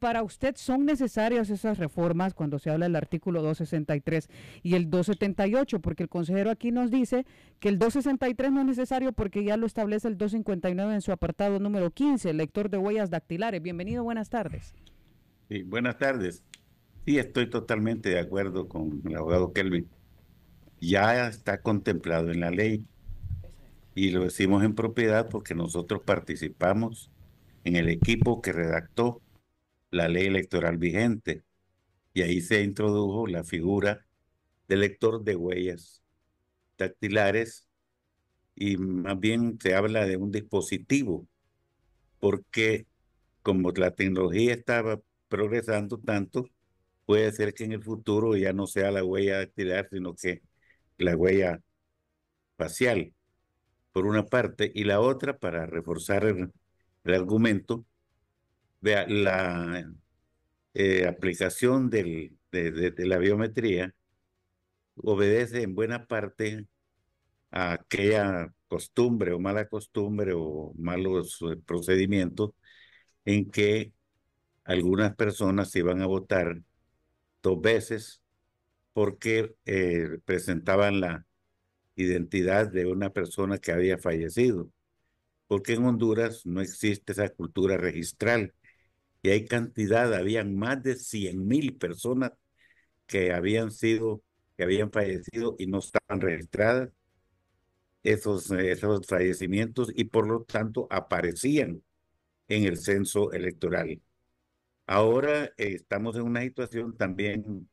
para usted son necesarias esas reformas cuando se habla del artículo 263 y el 278, porque el consejero aquí nos dice que el 263 no es necesario porque ya lo establece el 259 en su apartado número 15, el lector de huellas dactilares. Bienvenido, buenas tardes. Sí, buenas tardes. Sí, estoy totalmente de acuerdo con el abogado Kelvin. Ya está contemplado en la ley y lo decimos en propiedad porque nosotros participamos en el equipo que redactó la ley electoral vigente. Y ahí se introdujo la figura del lector de huellas dactilares y más bien se habla de un dispositivo, porque como la tecnología estaba progresando tanto, puede ser que en el futuro ya no sea la huella dactilar, sino que la huella facial, por una parte, y la otra, para reforzar el, el argumento, la eh, aplicación de, la biometría obedece en buena parte a aquella costumbre o mala costumbre o malos eh, procedimientos en que algunas personas se iban a votar dos veces porque eh, presentaban la identidad de una persona que había fallecido, porque en Honduras no existe esa cultura registral y hay cantidad, habían más de 100 mil personas que habían sido, que habían fallecido y no estaban registradas esos, esos fallecimientos y por lo tanto aparecían en el censo electoral. Ahora eh, estamos en una situación también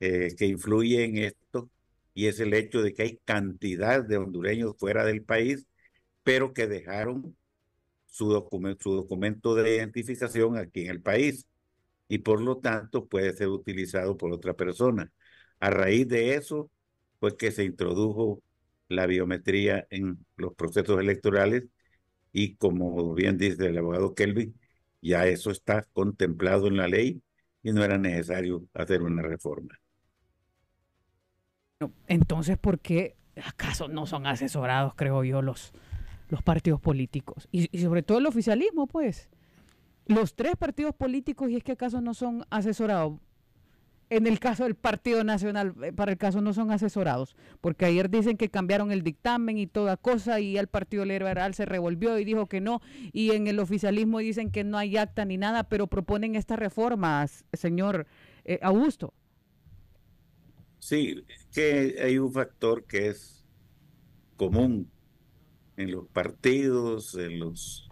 eh, que influye en esto y es el hecho de que hay cantidad de hondureños fuera del país, pero que dejaron su documento, documento de identificación aquí en el país y por lo tanto puede ser utilizado por otra persona. A raíz de eso, pues que se introdujo la biometría en los procesos electorales y como bien dice el abogado Kelvin, ya eso está contemplado en la ley y no era necesario hacer una reforma. Entonces, ¿por qué acaso no son asesorados, creo yo, los, los partidos políticos y, sobre todo el oficialismo, pues. Los tres partidos políticos, y es que acaso no son asesorados en el caso del Partido Nacional, eh, para el caso no son asesorados, porque ayer dicen que cambiaron el dictamen y toda cosa, y el Partido Liberal se revolvió y dijo que no, y en el oficialismo dicen que no hay acta ni nada, pero proponen estas reformas, señor eh, Augusto. Sí, que hay un factor que es común en los partidos, en los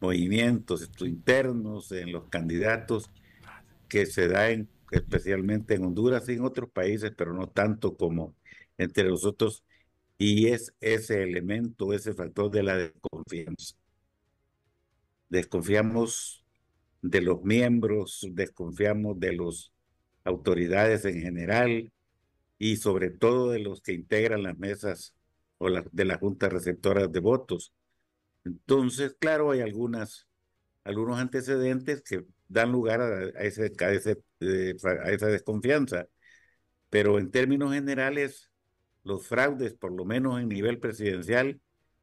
movimientos internos, en los candidatos, que se da especialmente en Honduras y en otros países, pero no tanto como entre nosotros, y es ese elemento, ese factor de la desconfianza. Desconfiamos de los miembros, desconfiamos de las autoridades en general y sobre todo de los que integran las mesas o de la Junta Receptora de Votos. Entonces, claro, hay algunos antecedentes que dan lugar eh, a, esa desconfianza. Pero en términos generales, los fraudes, por lo menos en nivel presidencial,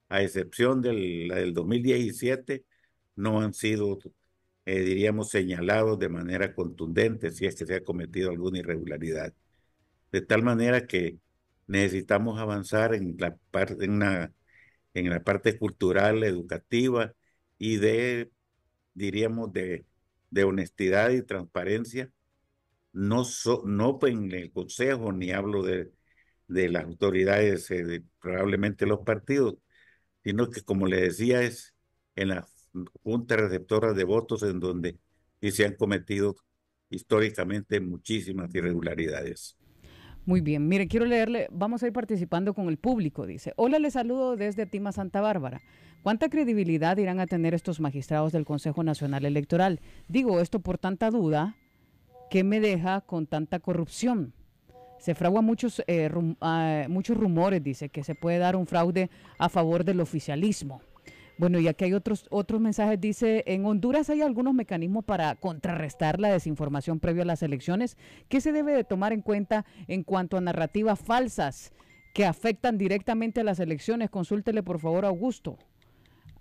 a excepción del, del 2017, no han sido, eh, diríamos, señalados de manera contundente si es que se ha cometido alguna irregularidad. De tal manera que necesitamos avanzar en la, parte, en, la parte cultural, educativa y de, diríamos, de, de honestidad y transparencia, no, no en el Consejo, ni hablo de, de las autoridades, eh, probablemente los partidos, sino que, como le decía, es en las juntas receptoras de votos en donde se han cometido históricamente muchísimas irregularidades. Muy bien, mire, quiero leerle, vamos a ir participando con el público, dice. Hola, le saludo desde Tima Santa Bárbara. ¿Cuánta credibilidad irán a tener estos magistrados del Consejo Nacional Electoral? Digo esto por tanta duda que me deja con tanta corrupción. Se fragua muchos, eh, ah, muchos rumores, dice, que se puede dar un fraude a favor del oficialismo. Bueno, y aquí hay otros, otros mensajes. Dice, en Honduras hay algunos mecanismos para contrarrestar la desinformación previo a las elecciones. ¿Qué se debe de tomar en cuenta en cuanto a narrativas falsas que afectan directamente a las elecciones? Consúltele, por favor, Augusto.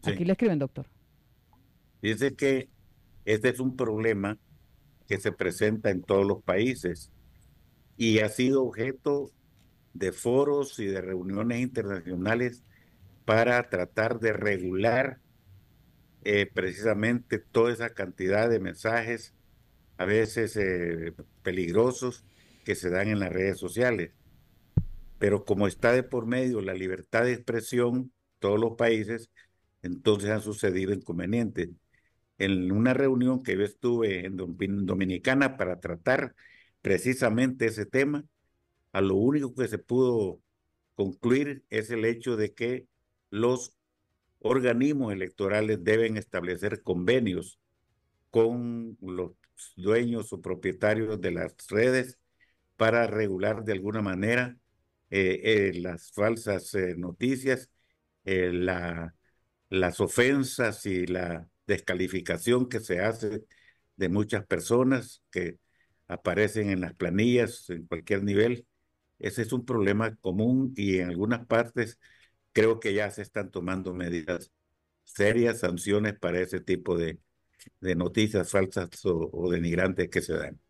Aquí le escriben, doctor. Dice que este es un problema que se presenta en todos los países y ha sido objeto de foros y de reuniones internacionales para tratar de regular eh, precisamente toda esa cantidad de mensajes, a veces eh, peligrosos, que se dan en las redes sociales. Pero como está de por medio la libertad de expresión, todos los países, entonces han sucedido inconvenientes. En una reunión que yo estuve en Dominicana para tratar precisamente ese tema, a lo único que se pudo concluir es el hecho de que los organismos electorales deben establecer convenios con los dueños o propietarios de las redes para regular de alguna manera eh, eh, las falsas eh, noticias, las ofensas y la descalificación que se hace de muchas personas que aparecen en las planillas en cualquier nivel. Ese es un problema común y en algunas partes creo que ya se están tomando medidas serias, sanciones para ese tipo de, noticias falsas o, o denigrantes que se dan.